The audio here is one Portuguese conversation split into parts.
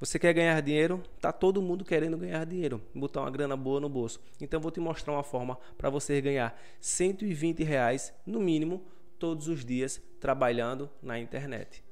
Você quer ganhar dinheiro? Tá todo mundo querendo ganhar dinheiro, botar uma grana boa no bolso. Então vou te mostrar uma forma para você ganhar 120 reais no mínimo todos os dias trabalhando na internet.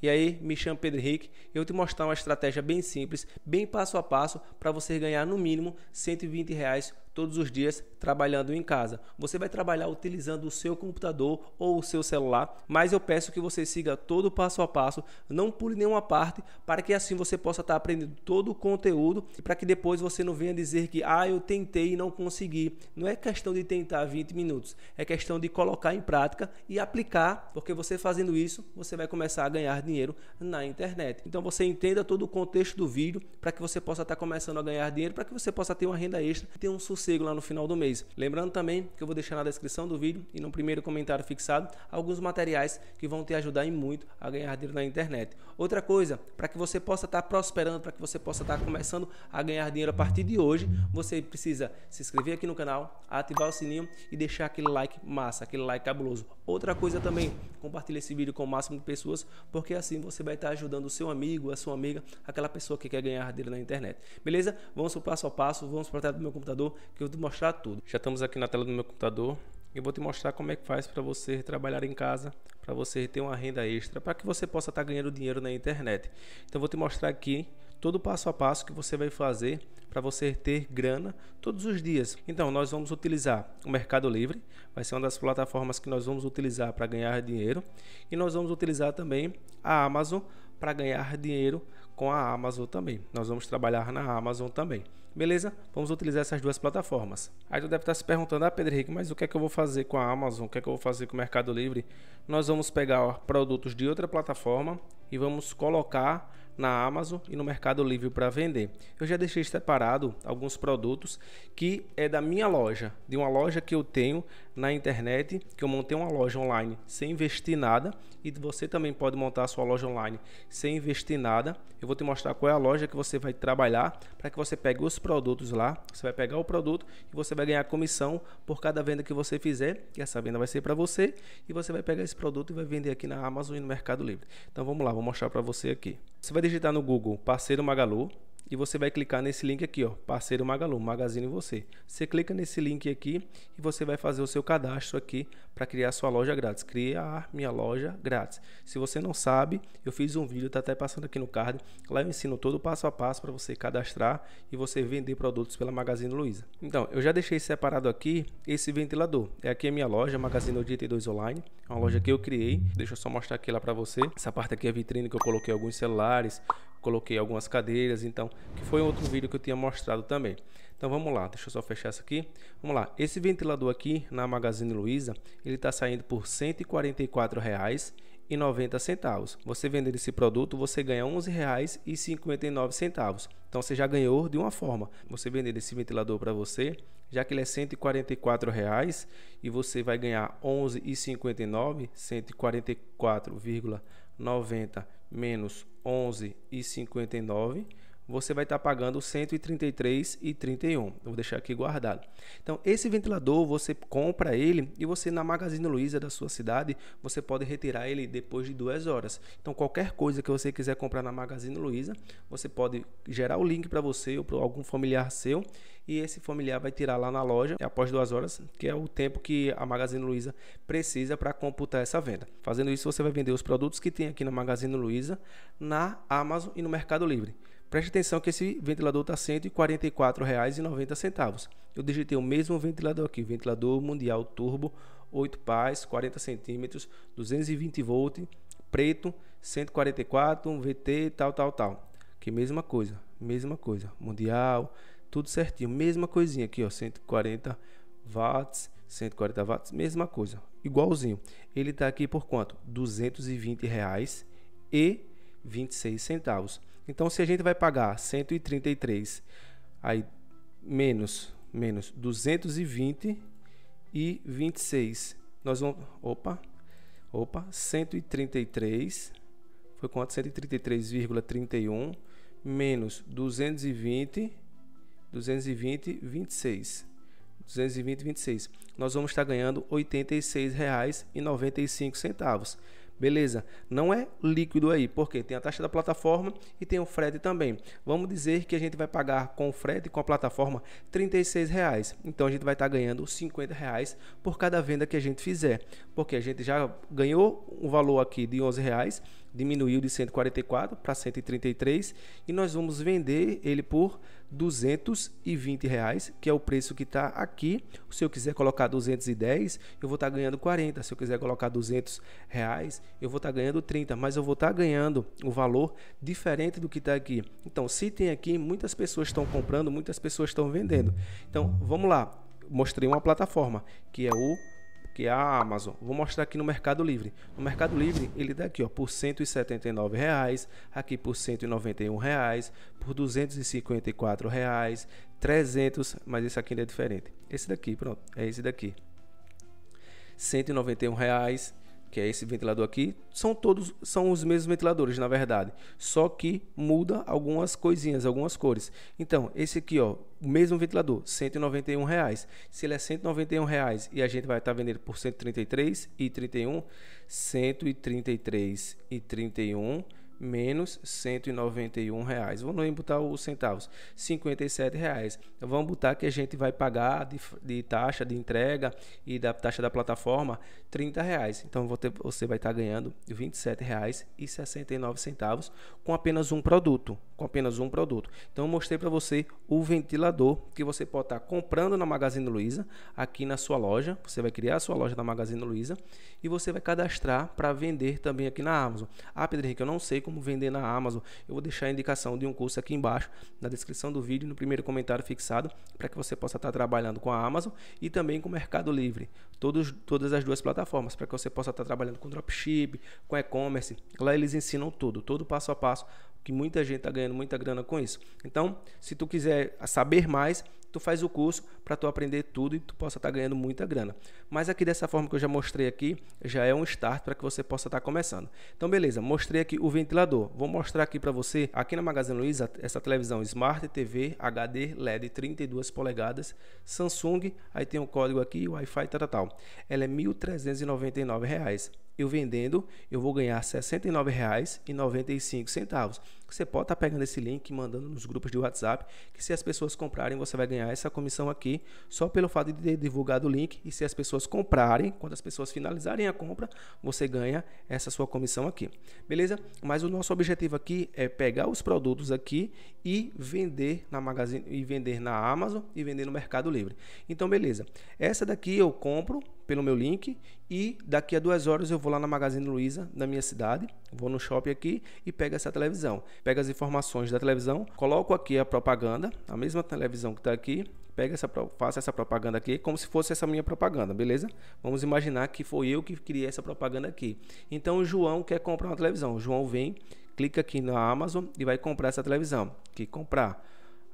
E aí, me chamo Pedro Henrique eu vou te mostrar uma estratégia bem simples, bem passo a passo, para você ganhar no mínimo 120 reais todos os dias trabalhando em casa. Você vai trabalhar utilizando o seu computador ou o seu celular, mas eu peço que você siga todo o passo a passo, não pule nenhuma parte, para que assim você possa estar aprendendo todo o conteúdo e para que depois você não venha dizer que ah, eu tentei e não consegui. Não é questão de tentar 20 minutos, é questão de colocar em prática e aplicar, porque você fazendo isso, você vai começar a ganhar dinheiro na internet. Então você entenda todo o contexto do vídeo para que você possa estar começando a ganhar dinheiro, para que você possa ter uma renda extra, ter um sucesso sossego lá no final do mês. Lembrando também que eu vou deixar na descrição do vídeo e no primeiro comentário fixado alguns materiais que vão te ajudar em muito a ganhar dinheiro na internet. Outra coisa, para que você possa estar tá prosperando, para que você possa estar tá começando a ganhar dinheiro a partir de hoje, você precisa se inscrever aqui no canal, ativar o sininho e deixar aquele like massa, aquele like cabuloso. Outra coisa também, compartilhe esse vídeo com o máximo de pessoas, porque assim você vai estar tá ajudando o seu amigo, a sua amiga, aquela pessoa que quer ganhar dinheiro na internet. Beleza? Vamos para o passo a passo, vamos para o do meu computador que eu vou te mostrar tudo. Já estamos aqui na tela do meu computador. Eu vou te mostrar como é que faz para você trabalhar em casa, para você ter uma renda extra, para que você possa estar tá ganhando dinheiro na internet. Então vou te mostrar aqui todo o passo a passo que você vai fazer para você ter grana todos os dias. Então, nós vamos utilizar o Mercado Livre, vai ser uma das plataformas que nós vamos utilizar para ganhar dinheiro, e nós vamos utilizar também a Amazon para ganhar dinheiro com a Amazon também. Nós vamos trabalhar na Amazon também. Beleza? Vamos utilizar essas duas plataformas. Aí tu deve estar se perguntando, ah, Pedro Henrique, mas o que é que eu vou fazer com a Amazon? O que é que eu vou fazer com o Mercado Livre? Nós vamos pegar produtos de outra plataforma e vamos colocar na Amazon e no Mercado Livre para vender. Eu já deixei separado alguns produtos que é da minha loja, de uma loja que eu tenho na internet, que eu montei uma loja online sem investir nada e você também pode montar a sua loja online sem investir nada. Eu vou te mostrar qual é a loja que você vai trabalhar para que você pegue os produtos lá. Você vai pegar o produto e você vai ganhar comissão por cada venda que você fizer. E essa venda vai ser para você e você vai pegar esse produto e vai vender aqui na Amazon e no Mercado Livre. Então vamos lá, vou mostrar para você aqui. Você vai digitar no Google parceiro Magalu e você vai clicar nesse link aqui, ó, parceiro Magalu, Magazine Você. Você clica nesse link aqui e você vai fazer o seu cadastro aqui para criar sua loja grátis. Criar minha loja grátis. Se você não sabe, eu fiz um vídeo, tá até passando aqui no card. Lá eu ensino todo o passo a passo para você cadastrar e você vender produtos pela Magazine Luiza. Então, eu já deixei separado aqui esse ventilador. É aqui a minha loja, Magazine 82 Online. É uma loja que eu criei. Deixa eu só mostrar aqui lá para você. Essa parte aqui é a vitrine que eu coloquei alguns celulares, coloquei algumas cadeiras, então, que foi outro vídeo que eu tinha mostrado também. Então vamos lá, deixa eu só fechar isso aqui. Vamos lá, esse ventilador aqui na Magazine Luiza, ele está saindo por R$ centavos Você vendendo esse produto, você ganha 59 centavos Então você já ganhou de uma forma. Você vender esse ventilador para você, já que ele é 144 reais e você vai ganhar 59 144 90 menos 11 e 59 você vai estar pagando R$ 133,31. Eu vou deixar aqui guardado. Então, esse ventilador você compra ele e você na Magazine Luiza da sua cidade, você pode retirar ele depois de duas horas. Então, qualquer coisa que você quiser comprar na Magazine Luiza, você pode gerar o link para você ou para algum familiar seu e esse familiar vai tirar lá na loja após duas horas, que é o tempo que a Magazine Luiza precisa para computar essa venda. Fazendo isso, você vai vender os produtos que tem aqui na Magazine Luiza, na Amazon e no Mercado Livre. Preste atenção que esse ventilador está R$ 144,90. Eu digitei o mesmo ventilador aqui, ventilador mundial turbo, 8 pás, 40 centímetros, 220 volt, preto, 144, um VT, tal, tal, tal. Que mesma coisa, mesma coisa, mundial, tudo certinho, mesma coisinha aqui, ó, 140 watts, 140 watts, mesma coisa, igualzinho. Ele está aqui por quanto? R$ 220,26. Então, se a gente vai pagar 133 aí menos menos 220 e 26, nós vamos opa, opa, 133 foi quanto? 133,31 menos 220 220 26 220 26 nós vamos estar ganhando R$ 86,95 Beleza? Não é líquido aí, porque tem a taxa da plataforma e tem o frete também. Vamos dizer que a gente vai pagar com o frete com a plataforma R$ reais. Então a gente vai estar tá ganhando R$ reais por cada venda que a gente fizer, porque a gente já ganhou um valor aqui de R$ reais diminuiu de 144 para 133 e nós vamos vender ele por 220 reais, que é o preço que está aqui. Se eu quiser colocar 210, eu vou estar tá ganhando 40. Se eu quiser colocar 200 reais, eu vou estar tá ganhando 30. Mas eu vou estar tá ganhando o um valor diferente do que está aqui. Então, se tem aqui, muitas pessoas estão comprando, muitas pessoas estão vendendo. Então, vamos lá. Mostrei uma plataforma que é o que é a Amazon. Vou mostrar aqui no Mercado Livre. No Mercado Livre, ele dá aqui ó, por R$ 179, reais, aqui por R$ 191, reais, por R$ 254, reais, 300, mas esse aqui ainda é diferente. Esse daqui, pronto, é esse daqui. R$ 191, reais, que é esse ventilador aqui, são todos são os mesmos ventiladores, na verdade, só que muda algumas coisinhas, algumas cores. Então, esse aqui, ó, o mesmo ventilador, 191 reais. Se ele é 191 reais e a gente vai estar tá vendendo por 133 e 31, 133 e 31 menos 191 reais. Vamos botar os centavos, 57 reais. Então, vamos botar que a gente vai pagar de, de, taxa de entrega e da taxa da plataforma 30 reais. Então você vai estar ganhando 27 reais e 69 centavos com apenas um produto, com apenas um produto. Então mostrei para você o ventilador que você pode estar comprando na Magazine Luiza aqui na sua loja. Você vai criar a sua loja da Magazine Luiza e você vai cadastrar para vender também aqui na Amazon. Ah, Pedro Henrique, eu não sei como vender na Amazon, eu vou deixar a indicação de um curso aqui embaixo na descrição do vídeo, no primeiro comentário fixado, para que você possa estar trabalhando com a Amazon e também com o Mercado Livre, todos, todas as duas plataformas, para que você possa estar trabalhando com dropship, com e-commerce. Lá eles ensinam tudo, todo passo a passo, que muita gente está ganhando muita grana com isso. Então, se tu quiser saber mais, tu faz o curso para tu aprender tudo e tu possa estar tá ganhando muita grana. Mas aqui dessa forma que eu já mostrei aqui, já é um start para que você possa estar tá começando. Então beleza, mostrei aqui o ventilador. Vou mostrar aqui para você, aqui na Magazine Luiza, essa televisão Smart TV HD LED 32 polegadas, Samsung, aí tem um código aqui, Wi-Fi tal, tal. Ela é R$ 1.399. Eu vendendo, eu vou ganhar R$ 69,95 você pode estar tá pegando esse link e mandando nos grupos de WhatsApp, que se as pessoas comprarem, você vai ganhar essa comissão aqui, só pelo fato de ter divulgado o link. E se as pessoas comprarem, quando as pessoas finalizarem a compra, você ganha essa sua comissão aqui. Beleza? Mas o nosso objetivo aqui é pegar os produtos aqui e vender na Magazine e vender na Amazon e vender no Mercado Livre. Então, beleza. Essa daqui eu compro pelo meu link e daqui a duas horas eu vou lá na Magazine Luiza, na minha cidade, vou no shopping aqui e pego essa televisão. Pego as informações da televisão, coloco aqui a propaganda, a mesma televisão que está aqui, pega essa, faço essa propaganda aqui como se fosse essa minha propaganda, beleza? Vamos imaginar que foi eu que criei essa propaganda aqui. Então o João quer comprar uma televisão. O João vem, clica aqui na Amazon e vai comprar essa televisão. Que comprar?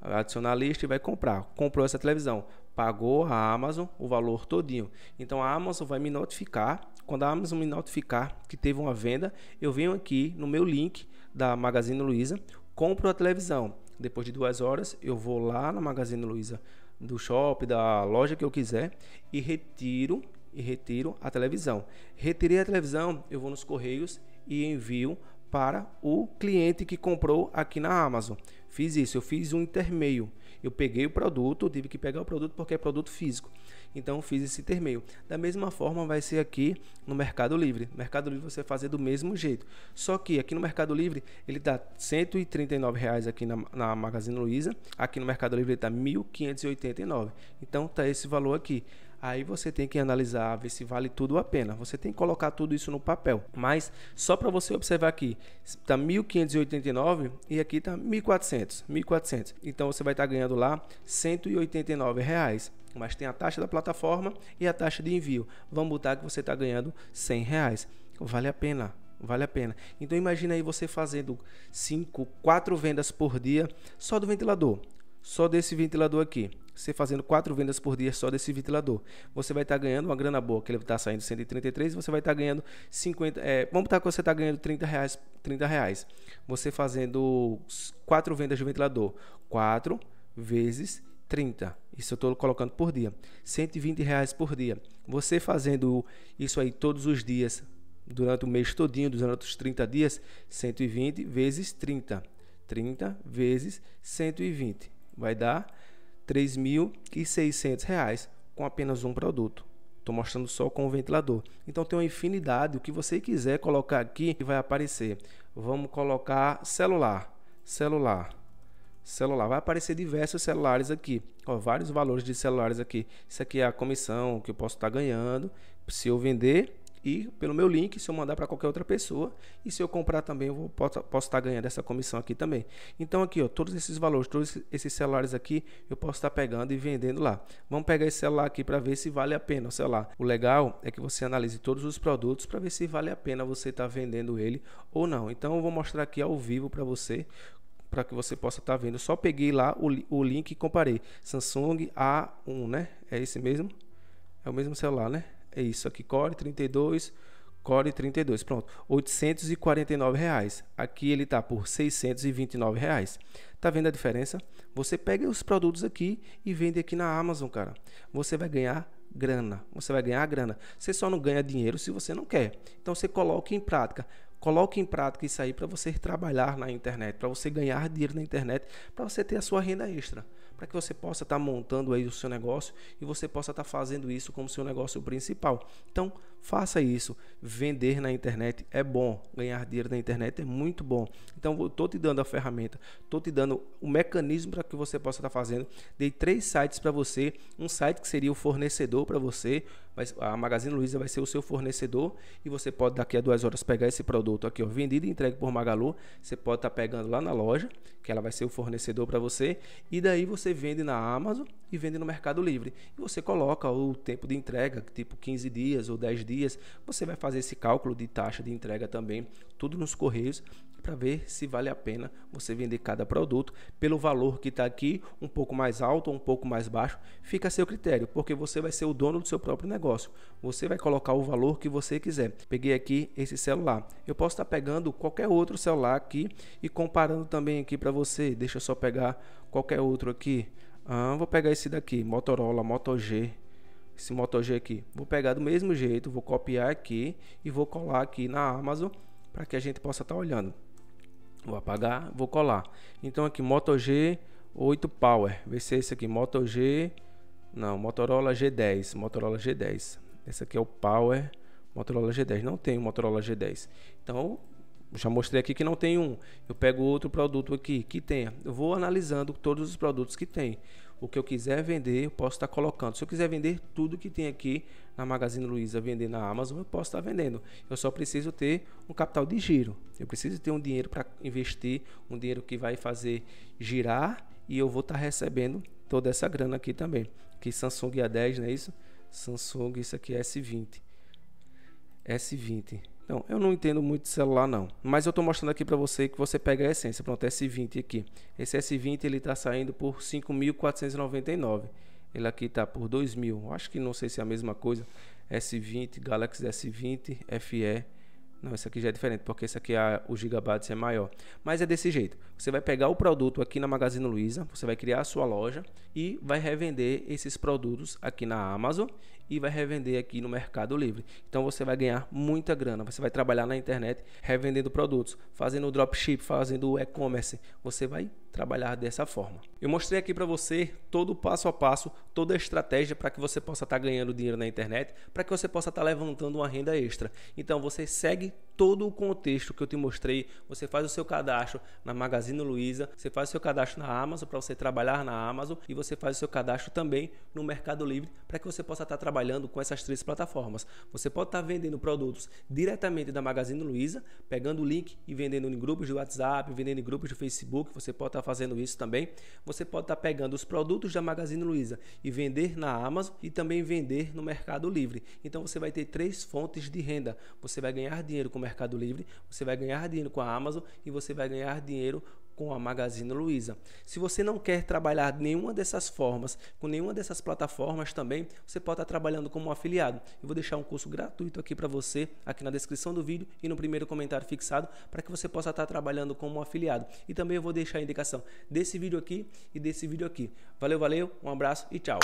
Vai adicionar a lista e vai comprar. Comprou essa televisão, pagou a Amazon o valor todinho. Então a Amazon vai me notificar. Quando a Amazon me notificar que teve uma venda, eu venho aqui no meu link da Magazine Luiza, compro a televisão. Depois de duas horas, eu vou lá na Magazine Luiza do shopping, da loja que eu quiser e retiro e retiro a televisão. Retirei a televisão, eu vou nos correios e envio para o cliente que comprou aqui na Amazon. Fiz isso, eu fiz um intermeio. Eu peguei o produto, tive que pegar o produto porque é produto físico. Então fiz esse intermeio. Da mesma forma vai ser aqui no Mercado Livre. Mercado Livre você fazer do mesmo jeito. Só que aqui no Mercado Livre ele dá R$ 139,00 aqui na, na Magazine Luiza. Aqui no Mercado Livre ele está R$ 1.589. Então tá esse valor aqui aí você tem que analisar, ver se vale tudo a pena. Você tem que colocar tudo isso no papel. Mas só para você observar aqui, está 1.589 e aqui está 1.400, 1.400. Então você vai estar tá ganhando lá R$ 189. Reais mas tem a taxa da plataforma e a taxa de envio. Vamos botar que você está ganhando 100 reais. Vale a pena, vale a pena. Então imagina aí você fazendo 5, 4 vendas por dia só do ventilador só desse ventilador aqui. Você fazendo quatro vendas por dia só desse ventilador, você vai estar tá ganhando uma grana boa, que ele está saindo 133, você vai estar tá ganhando 50. É, vamos botar que você está ganhando 30 reais, 30 reais. Você fazendo quatro vendas de ventilador, 4 vezes 30. Isso eu estou colocando por dia. 120 reais por dia. Você fazendo isso aí todos os dias, durante o mês todinho, durante os 30 dias, 120 vezes 30. 30 vezes 120 vai dar R$ 3.600 com apenas um produto. Estou mostrando só com o ventilador. Então tem uma infinidade. O que você quiser colocar aqui vai aparecer. Vamos colocar celular, celular, celular. Vai aparecer diversos celulares aqui. Ó, vários valores de celulares aqui. Isso aqui é a comissão que eu posso estar tá ganhando se eu vender e pelo meu link, se eu mandar para qualquer outra pessoa, e se eu comprar também, eu vou, posso, estar tá ganhando essa comissão aqui também. Então aqui, ó, todos esses valores, todos esses celulares aqui, eu posso estar tá pegando e vendendo lá. Vamos pegar esse celular aqui para ver se vale a pena o celular. O legal é que você analise todos os produtos para ver se vale a pena você estar tá vendendo ele ou não. Então eu vou mostrar aqui ao vivo para você para que você possa estar vendo. Eu só peguei lá o, o link e comparei. Samsung A1, né? É esse mesmo? É o mesmo celular, né? é isso aqui, Core 32, Core 32, pronto, 849 reais. Aqui ele tá por 629 reais. Tá vendo a diferença? Você pega os produtos aqui e vende aqui na Amazon, cara. Você vai ganhar grana. Você vai ganhar grana. Você só não ganha dinheiro se você não quer. Então você coloca em prática. Coloque em prática isso aí para você trabalhar na internet, para você ganhar dinheiro na internet, para você ter a sua renda extra para que você possa estar tá montando aí o seu negócio e você possa estar tá fazendo isso como seu negócio principal. Então, Faça isso. Vender na internet é bom, ganhar dinheiro na internet é muito bom. Então, eu estou te dando a ferramenta, estou te dando o mecanismo para que você possa estar tá fazendo. Dei três sites para você: um site que seria o fornecedor para você, mas a Magazine Luiza vai ser o seu fornecedor e você pode daqui a duas horas pegar esse produto aqui, ó, vendido e entregue por Magalu. Você pode estar tá pegando lá na loja, que ela vai ser o fornecedor para você, e daí você vende na Amazon e vende no Mercado Livre. E você coloca o tempo de entrega, tipo 15 dias ou 10 dias dias, você vai fazer esse cálculo de taxa de entrega também, tudo nos correios para ver se vale a pena você vender cada produto pelo valor que está aqui, um pouco mais alto ou um pouco mais baixo, fica a seu critério, porque você vai ser o dono do seu próprio negócio. Você vai colocar o valor que você quiser. Peguei aqui esse celular. Eu posso estar tá pegando qualquer outro celular aqui e comparando também aqui para você. Deixa eu só pegar qualquer outro aqui. Ah, vou pegar esse daqui, Motorola Moto G esse Moto G aqui. Vou pegar do mesmo jeito, vou copiar aqui e vou colar aqui na Amazon para que a gente possa estar tá olhando. Vou apagar, vou colar. Então aqui Moto G 8 Power, vai ser é esse aqui, Moto G, não, Motorola G10, Motorola G10. Esse aqui é o Power Motorola G10, não tem o Motorola G10. Então, já mostrei aqui que não tem um. Eu pego outro produto aqui que tenha. Eu vou analisando todos os produtos que tem o que eu quiser vender, eu posso estar colocando. Se eu quiser vender tudo que tem aqui na Magazine Luiza, vender na Amazon, eu posso estar vendendo. Eu só preciso ter um capital de giro. Eu preciso ter um dinheiro para investir, um dinheiro que vai fazer girar e eu vou estar recebendo toda essa grana aqui também. Que Samsung A10, é não é isso? Samsung, isso aqui é S20. S20. Então, eu não entendo muito de celular não, mas eu estou mostrando aqui para você que você pega a essência, pronto, S20 aqui. Esse S20 ele está saindo por 5.499. Ele aqui está por 2.000. Acho que não sei se é a mesma coisa. S20, Galaxy S20 FE não, isso aqui já é diferente, porque esse aqui é, o gigabytes é maior. Mas é desse jeito. Você vai pegar o produto aqui na Magazine Luiza, você vai criar a sua loja e vai revender esses produtos aqui na Amazon e vai revender aqui no Mercado Livre. Então você vai ganhar muita grana. Você vai trabalhar na internet revendendo produtos, fazendo dropship, fazendo e-commerce. Você vai trabalhar dessa forma. Eu mostrei aqui para você todo o passo a passo, toda a estratégia para que você possa estar tá ganhando dinheiro na internet, para que você possa estar tá levantando uma renda extra. Então você segue todo o contexto que eu te mostrei. Você faz o seu cadastro na Magazine Luiza, você faz o seu cadastro na Amazon para você trabalhar na Amazon e você faz o seu cadastro também no Mercado Livre para que você possa estar tá trabalhando com essas três plataformas. Você pode estar tá vendendo produtos diretamente da Magazine Luiza, pegando o link e vendendo em grupos de WhatsApp, vendendo em grupos de Facebook, você pode estar tá fazendo isso também. Você pode estar pegando os produtos da Magazine Luiza e vender na Amazon e também vender no Mercado Livre. Então você vai ter três fontes de renda. Você vai ganhar dinheiro com o Mercado Livre, você vai ganhar dinheiro com a Amazon e você vai ganhar dinheiro com a Magazine Luiza. Se você não quer trabalhar nenhuma dessas formas, com nenhuma dessas plataformas também, você pode estar trabalhando como um afiliado. Eu vou deixar um curso gratuito aqui para você, aqui na descrição do vídeo e no primeiro comentário fixado, para que você possa estar trabalhando como um afiliado. E também eu vou deixar a indicação desse vídeo aqui e desse vídeo aqui. Valeu, valeu, um abraço e tchau.